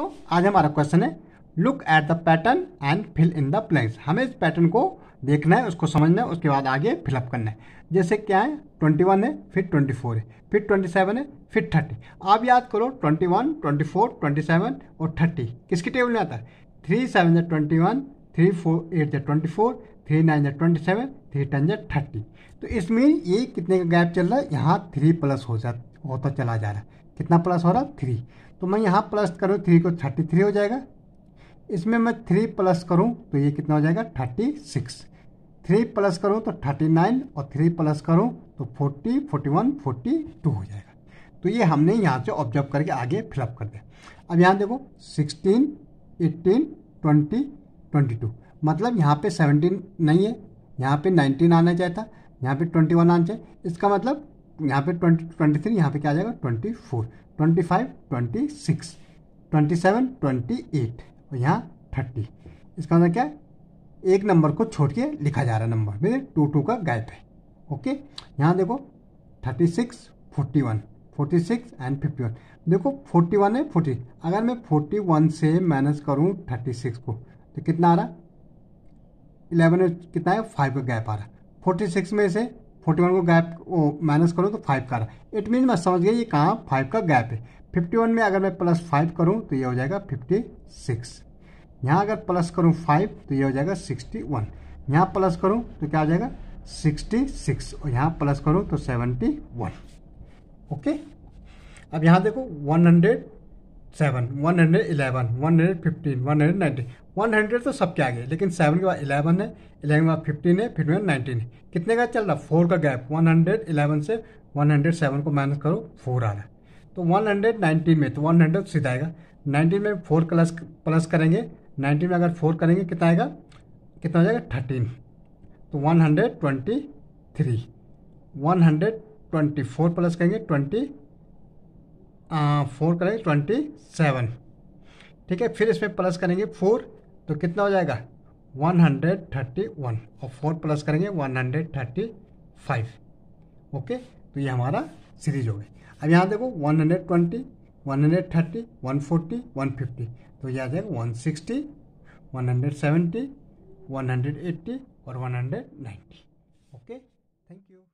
तो आज हमारा क्वेश्चन है look at the pattern and fill in the blanks हमें इस पैटर्न को देखना है उसको समझना है उसके बाद आगे फिलअप करना है जैसे क्या है ट्वेंटी वन है फिर ट्वेंटी फोर है फिर ट्वेंटी सेवन है फिर थर्टी आप याद करो twenty one twenty four twenty seven और थर्टी किसकी टेबल में आता है थ्री सेवन जै twenty one three four eight जै ट्वेंटी फोर थ्री नाइन जै ट्वेंटी सेवन थ्री टेन जै थर्टी तो इसमें ये कितने का गैप चल रहा है यहाँ थ्री प्लस हो जा होता चला जा रहा है कितना प्लस हो रहा है थ्री तो मैं यहाँ प्लस करूँ थ्री को थर्टी थ्री हो जाएगा इसमें मैं थ्री प्लस करूँ तो ये कितना हो जाएगा थर्टी सिक्स थ्री प्लस करूँ तो थर्टी नाइन और थ्री प्लस करूँ तो forty forty one forty two हो जाएगा तो ये हमने यहाँ से ऑब्जर्व करके आगे फिलअप कर दिया अब यहाँ देखो sixteen eighteen twenty twenty two मतलब यहाँ पे सेवनटीन नहीं है यहाँ पे नाइनटीन आना चाहिए था यहाँ पे ट्वेंटी वन आना चाहिए इसका मतलब यहाँ पे ट्वेंटी ट्वेंटी थ्री यहाँ पे क्या आ जाएगा twenty four twenty five twenty six twenty seven twenty eight और यहाँ थर्टी इसका मतलब क्या है एक नंबर को छोड़ के लिखा जा रहा है नंबर मेरे टू टू का गैप है ओके यहाँ देखो thirty six forty one forty six and fifty one देखो फोर्टी वन है फोर्टी अगर मैं फोर्टी वन से माइनस करूँ थर्टी सिक्स को तो कितना आ रहा इलेवन कितना है फाइव का गैप आ रहा फोर्टी सिक्स में से फोर्टी वन को गैप माइनस करूँ तो फाइव का रहा इट मीन मैं समझ गया ये कहाँ फाइव का गैप है फिफ्टी वन में अगर मैं प्लस फाइव करूँ तो ये हो जाएगा फिफ्टी सिक्स यहाँ अगर प्लस करूँ फाइव तो ये हो जाएगा सिक्सटी वन यहाँ प्लस करूँ तो क्या हो जाएगा सिक्सटी सिक्स और यहाँ प्लस करूँ तो सेवेंटी वन ओके अब यहाँ देखो one hundred seven one hundred eleven one hundred fifteen one hundred ninety one hundred तो सबके आगे लेकिन सेवन के बाद इलेवन है इलेवन के बाद फिफ्टीन है फिफ्टी में नाइनटीन है कितने का चल रहा है फोर का गैप वन हंड्रेड इलेवन से वन हंड्रेड सेवन को माइनस करो फोर आ रहा है तो वन हंड्रेड नाइनटीन में तो वन हंड्रेड सीधा आएगा नाइनटीन में फोर प्लस प्लस करेंगे नाइनटीन में अगर फोर करेंगे कितना आएगा कितना हो जाएगा थर्टीन तो one hundred twenty three one hundred twenty four plus करेंगे ट्वेंटी फोर करेंगे ट्वेंटी सेवन ठीक है फिर इसमें प्लस करेंगे फोर तो कितना हो जाएगा 131 और फोर प्लस करेंगे 135 ओके तो ये हमारा सीरीज हो गई अब यहाँ देखो 120 130 140 150 तो ये आ जाएगा 160 170 180 और 190 ओके थैंक यू